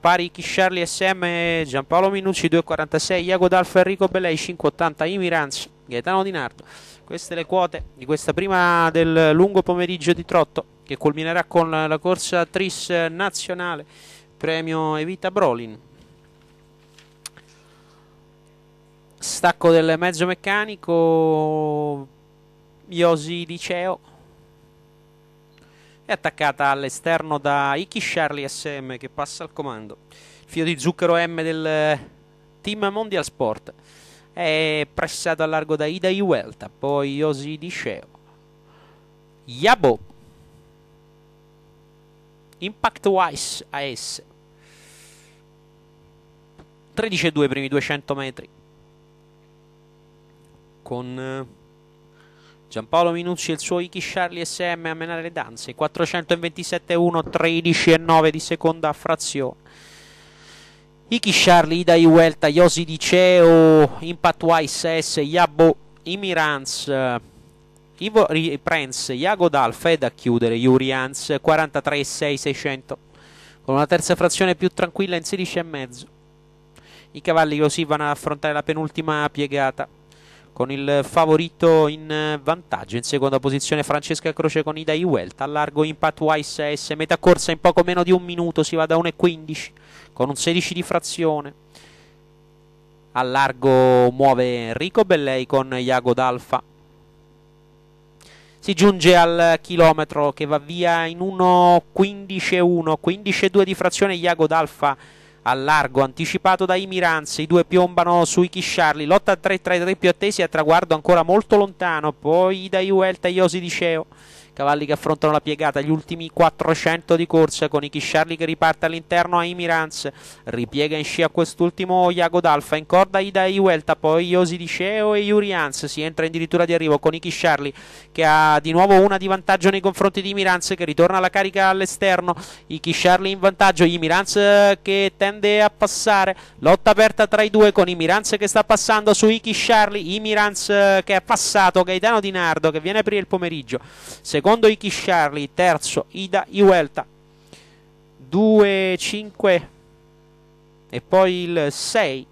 Pari Kisharli SM, Giampaolo Minucci 2,46, Iago D'Alfa, Enrico Bellei 5,80, Imiranz, Gaetano Di Nardo. Queste le quote di questa prima del lungo pomeriggio di Trotto che culminerà con la corsa Tris nazionale, premio Evita Brolin. Stacco del mezzo meccanico, Iosi Liceo è attaccata all'esterno da Iki Charlie SM che passa al comando. Fio di zucchero M del team Mondial Sport è pressato al largo da Ida Iuelta, poi Yosi Diceo. Yabo. Impact Wise AS. 13 e 2 primi 200 metri. Con eh, Giampaolo Minucci e il suo Iki Charlie SM a menare le danze 427-1 13 9 di seconda frazione Iki Charlie, Ida Iuelta, Yosi Diceo, Impact Wise S, Yabo Imirans, eh, Ivo Prens, Iago D'Alfa e da chiudere Jurians 43-6-600 con una terza frazione più tranquilla in 16 e mezzo. I cavalli così vanno ad affrontare la penultima piegata con il favorito in vantaggio in seconda posizione Francesca Croce con Ida Iwelta Allargo largo Impact Wise S metà corsa in poco meno di un minuto si va da 1.15 con un 16 di frazione Allargo muove Enrico Bellei con Iago D'Alfa si giunge al chilometro che va via in 1,15-1. 15-2 di frazione Iago D'Alfa al largo anticipato da Imiranze, i due piombano sui Kisharli. lotta 3 tra i tre più attesi a traguardo ancora molto lontano, poi da Iuelta Tagliosi Diceo Cavalli che affrontano la piegata, gli ultimi 400 di corsa con i Kisharli che riparte all'interno a Imiranz, ripiega in scia quest'ultimo Iago D'Alfa, in corda Ida e Iuelta, poi Iosi di Ceo e Iurians, si entra addirittura di arrivo con i Kisharli che ha di nuovo una di vantaggio nei confronti di Imiranz che ritorna alla carica all'esterno, i Kisharli in vantaggio, Imirans che tende a passare, lotta aperta tra i due con Imirans che sta passando su i Chisciarli, Imirans che è passato, Gaetano Di Nardo che viene a aprire il pomeriggio, secondo secondo Iki Charlie, terzo Ida Iuelta. 2, 5 e poi il 6